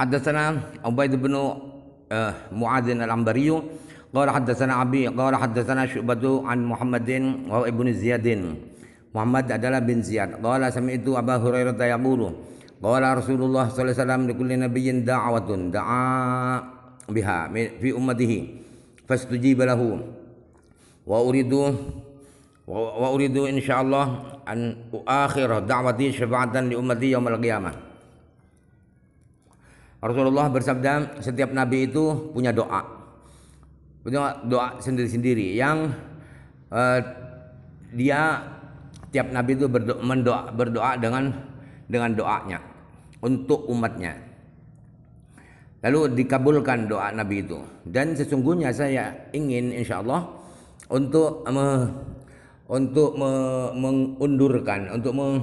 حدثنا عبيد بن آه، معاذ العنبري قال حدثنا عبي قال حدثنا شعبه عن محمد وهو ابن زياد محمد أدلى بن زياد قال سمعت ابا هريره يقول قال رسول الله صلى الله عليه وسلم لكل نبي دعوه دعا بها في امته فاستجيب له واريد واريد ان شاء الله ان اؤخر دعوتي شفاعه لامتي يوم القيامه Rasulullah bersabda setiap nabi itu punya doa. Punya doa sendiri-sendiri yang uh, dia tiap nabi itu berdoa, mendoa, berdoa dengan dengan doanya untuk umatnya. Lalu dikabulkan doa nabi itu. Dan sesungguhnya saya ingin insya Allah untuk me, untuk me, mengundurkan, untuk me,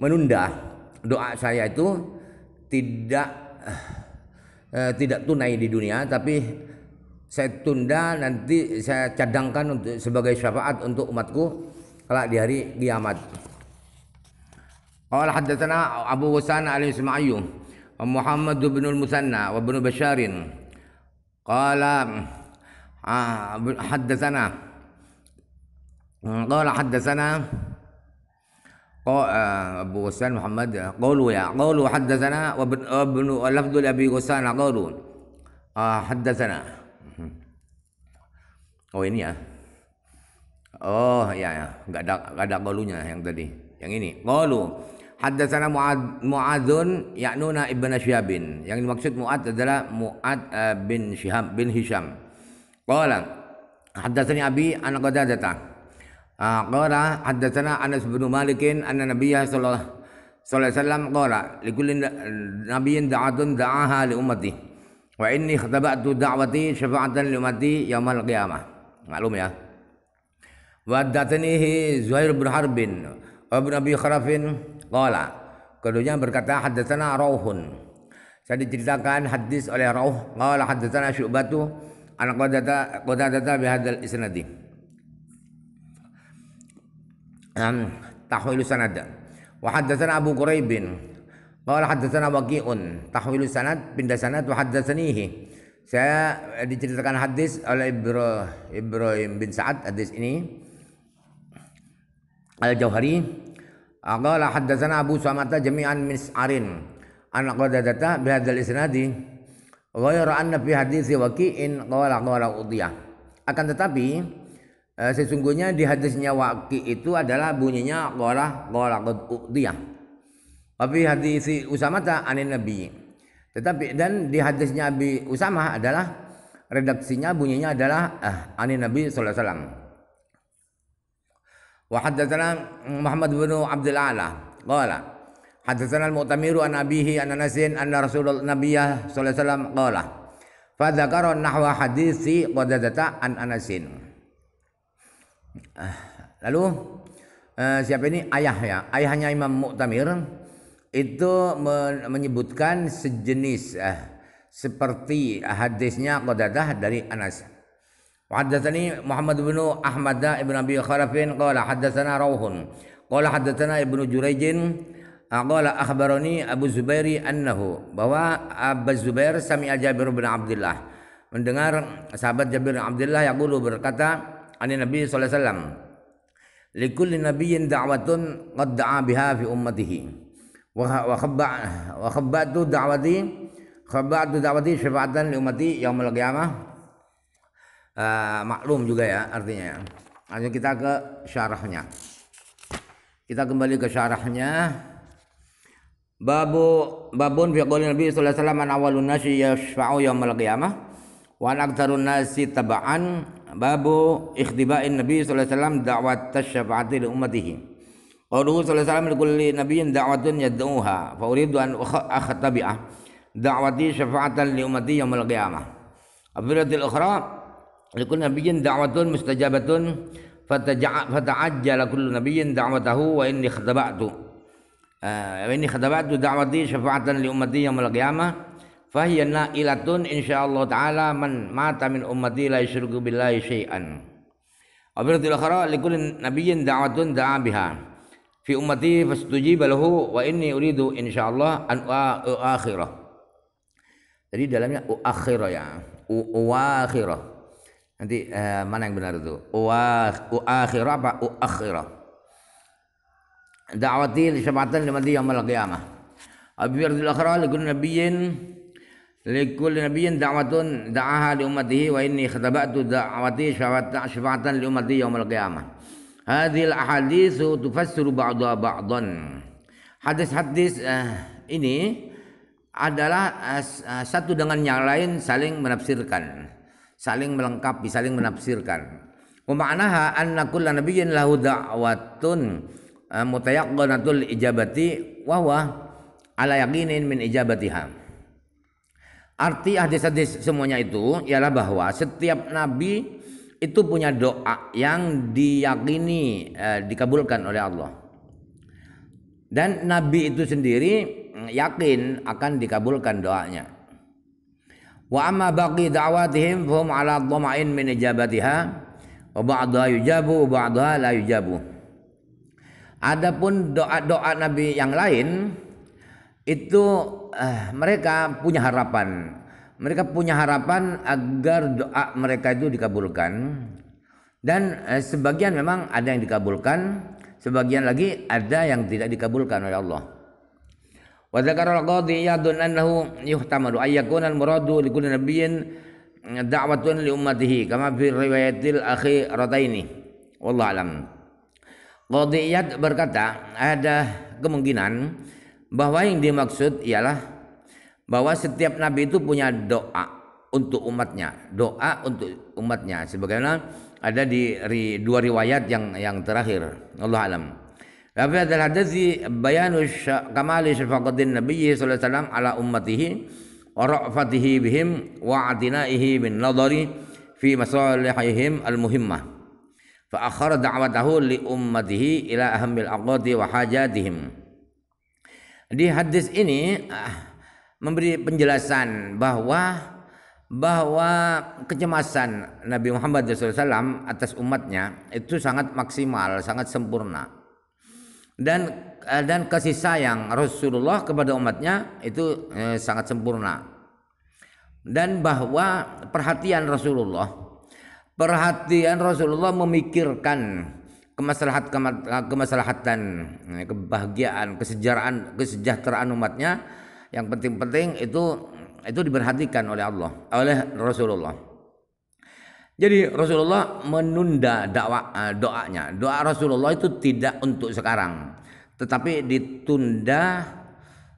menunda doa saya itu tidak eh, tidak tunai di dunia tapi saya tunda nanti saya cadangkan untuk sebagai syafaat untuk umatku kelak di hari kiamat. Qala haddatsana Abu Husain Ali Isma'il Muhammad bin musanna wa bin Bashar qala ah, haddatsana qala haddatsana golu Muhammad qalu ya qalu قولوا wa وابن لفظ Abi غسان qalu حدثنا ah, hmm. oh ini ya oh ya ya nggak ada nggak ada qalunya yang tadi yang ini qalu haddatsana muad muadzun ya'nuna ibn Syihabin yang dimaksud muad adalah muad eh, bin syihab bin hisham qala haddatsani abi anak qadadata Ah, qala haddatsana Anas bin Malik anna nabiyya sallallahu alaihi wasallam qala likulli nabiyyin da'atun da'aha li ummati wa inni khtaba'tu da'wati syafa'atan li ummati yaumil qiyamah maklum ya wa haddatsanihi Zuhair bin Harbin Abu Nabi Kharafin qala keduanya berkata haddatsana Rauhun saya diceritakan hadis oleh Rauh qala haddatsana Syu'batu anak qadata qadata bi hadzal isnadi an tahwilu sanad wa haddatsana abu quraibin qala haddatsana waqi'un tahwilu sanad pindah sanad wa haddatsanihi saya eh, diceritakan hadis oleh Ibro, Ibrahim bin Sa'ad hadis ini Al-Jauhari qala haddatsana abu samata jami'an min Arin. anak qadadata bihadzal isnadi wa yara anna fi hadis waqi'in qala qala udiyah akan tetapi Eh, sesungguhnya di hadisnya Waki itu adalah bunyinya qolah qolaqad udiyah. Tapi hadis Usama ta anin Nabi. Tetapi dan di hadisnya Abi Usama adalah redaksinya bunyinya adalah ah, eh, anin Nabi sallallahu alaihi wasallam. Wa Muhammad bin Abdul Ala qala Haddatsana al-Mu'tamiru an abihi an Anasin an Rasulullah Nabiyya sallallahu alaihi wasallam qala. Fa dzakara nahwa hadisi qadadata an Anasin. Eh, lalu uh, siapa ini ayah ya ayahnya Imam Mu'tamir itu menyebutkan sejenis uh, seperti hadisnya Qadadah dari Anas Wahdatani Muhammad bin Ahmad bin Abi Khalafin qala hadatsana Rauhun qala hadatsana Ibnu Jurayjin qala akhbarani Abu Zubairi annahu bahwa Abu Zubair sami Jabir bin Abdullah mendengar sahabat Jabir bin Abdullah yaqulu berkata ani Nabi sallallahu alaihi wasallam likulli nabiyyin da'watun qad da'a biha fi ummatihi wa khabba wa khabbatu da'wati khabbatu da'wati syafa'atan li ummati yaumul qiyamah uh, maklum juga ya artinya ya. Ayo kita ke syarahnya. Kita kembali ke syarahnya. Babu babun fi qouli Nabi sallallahu alaihi wasallam awalun nasi yashfa'u yaumul qiyamah wa aktsarun nasi taba'an باب اختباء النبي صلى الله عليه وسلم دعوة الشفاعة لأمته قوله صلى الله عليه وسلم لكل نبي دعوة يدعوها فأريد أن أختبئ دعوتي شفاعة لأمتي يوم القيامة الفرة الأخرى لكل نبي دعوة مستجابة فتعجل كل نبي دعوته وإني اختبأت آه وإني اختبأت دعوتي شفاعة لأمتي يوم القيامة fahiya na'ilatun insyaallah taala man mata min ummati la yusyriku billahi syai'an abiratul akhara likulin nabiyyin da'watun da'a biha fi ummati fastujiba lahu wa inni uridu insyaallah an akhirah jadi dalamnya akhirah ya akhirah nanti eh, mana yang benar itu akhirah apa akhirah da'wati li syafaatin liman yaumil qiyamah abiratul akhara likulli nabiyyin likulli nabiyin da'watun da'aha li umatihi wa inni khatabatu da'wati syafatan li ummati yaumil qiyamah hadhil ahadithu tufassiru ba'da ba'dan hadis-hadis eh, ini adalah eh, satu dengan yang lain saling menafsirkan saling melengkapi saling menafsirkan wa ma'naha anna kulla nabiyin lahu da'watun eh, mutayaqqanatul ijabati wa huwa ala yakinin min ijabatiham. Arti hadis-hadis semuanya itu ialah bahwa setiap nabi itu punya doa yang diyakini eh, dikabulkan oleh Allah. Dan nabi itu sendiri mm, yakin akan dikabulkan doanya. Wa amma baqi da'watihim fahum ala dhama'in min ijabatiha wa ba'daha yujabu wa ba'daha la yujabu. Adapun doa-doa nabi yang lain itu eh, mereka punya harapan. Mereka punya harapan agar doa mereka itu dikabulkan. Dan eh, sebagian memang ada yang dikabulkan, sebagian lagi ada yang tidak dikabulkan oleh Allah. Wa dzakara al-qadhi yadun annahu yuhtamalu ay yakuna al-muradu li kulli nabiyyin da'watun li ummatihi kama fi riwayatil akhirataini. Wallahu alam. Qadhi berkata ada kemungkinan bahwa yang dimaksud ialah bahwa setiap nabi itu punya doa untuk umatnya, doa untuk umatnya. Sebagaimana ada di dua riwayat yang yang terakhir. Allah alam. Tapi ada hadis bayanu kamal syafaqatin Nabi sallallahu alaihi wasallam ala ummatihi wa ra'fatihi bihim wa atinaihi min nadari fi masalihihim al-muhimmah. Fa akhara da'watahu li ummatihi ila ahammil aqati wa hajatihim. Di hadis ini ah, memberi penjelasan bahwa bahwa kecemasan Nabi Muhammad SAW atas umatnya itu sangat maksimal, sangat sempurna. Dan eh, dan kasih sayang Rasulullah kepada umatnya itu uh, sangat sempurna. Dan bahwa perhatian Rasulullah perhatian Rasulullah memikirkan kemaslahat kemaslahatan eh, kebahagiaan kesejahteraan kesejahteraan umatnya yang penting-penting itu itu diperhatikan oleh Allah oleh Rasulullah jadi Rasulullah menunda dakwa eh, doanya doa Rasulullah itu tidak untuk sekarang tetapi ditunda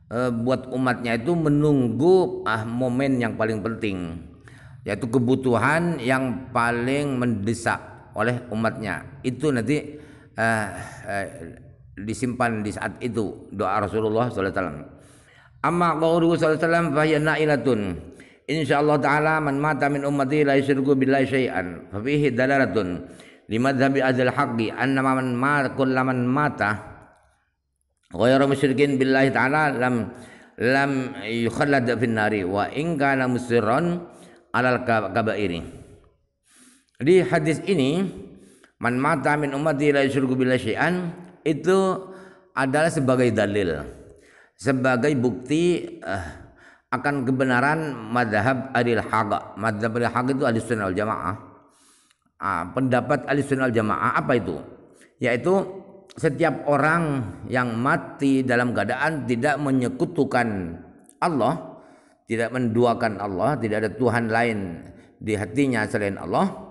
eh, buat umatnya itu menunggu ah momen yang paling penting yaitu kebutuhan yang paling mendesak oleh umatnya. Itu nanti eh, eh, disimpan di saat itu doa Rasulullah SAW. Amma qawluhu SAW fahiya na'ilatun. Insyaallah ta'ala man mata min ummati la yusyriku billahi syai'an. Fafihi dalalatun. Limadhabi azal haqqi annama man mata laman mata. Ghayra musyrikin billahi ta'ala lam lam yukhallad fin nari wa in kana musirran alal kabairi. Di hadis ini man mata min ummati la yusyriku itu adalah sebagai dalil sebagai bukti eh, akan kebenaran madhab adil haga madhab adil haga itu adil sunnah jamaah ah, pendapat adil sunnah jamaah apa itu yaitu setiap orang yang mati dalam keadaan tidak menyekutukan Allah tidak menduakan Allah tidak ada Tuhan lain di hatinya selain Allah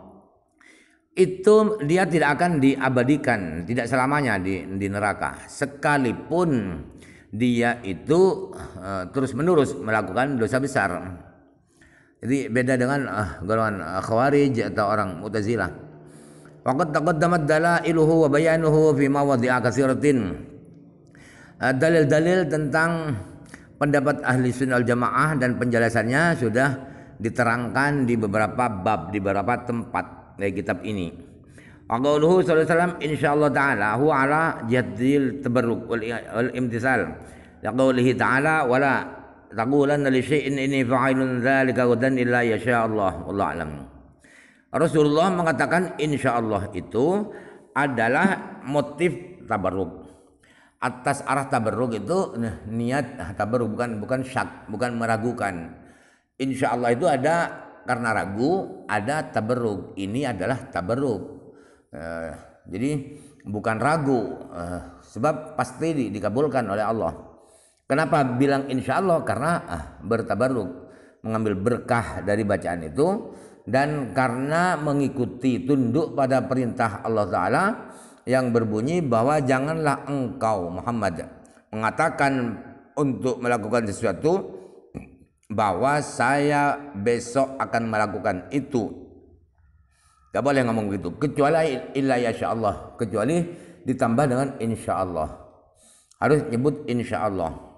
itu dia tidak akan diabadikan, tidak selamanya di, di neraka. Sekalipun dia itu uh, eh, terus menerus melakukan dosa besar. Jadi beda dengan uh, golongan uh, khawarij atau orang mutazilah. Waqad taqaddamat dalailuhu wa bayanuhu fi mawadhi'a katsiratin. Dalil-dalil tentang pendapat ahli sunnah jamaah dan penjelasannya sudah diterangkan di beberapa bab, di beberapa tempat dari kitab ini. Qauluhu sallallahu alaihi insyaallah taala huwa ala jadil tabarruk wal imtisal. Yaqoulihi ta'ala wala taqulanna li syai'in inni fa'ilun dzalika ghadan illa yasha Allah wallahu alam. Rasulullah mengatakan insyaallah itu adalah motif tabarruk. Atas arah tabarruk itu nah, niat tabarruk bukan bukan syak, bukan meragukan. Insyaallah itu ada karena ragu ada taberuk ini adalah taberuk eh, jadi bukan ragu eh, sebab pasti di, dikabulkan oleh Allah kenapa bilang insya Allah karena bertaberuk ah, bertabarruk mengambil berkah dari bacaan itu dan karena mengikuti tunduk pada perintah Allah Ta'ala yang berbunyi bahwa janganlah engkau Muhammad mengatakan untuk melakukan sesuatu bahwa saya besok akan melakukan itu. Tak boleh ngomong begitu. Kecuali illa ya Allah. Kecuali ditambah dengan insya Allah. Harus nyebut insya Allah.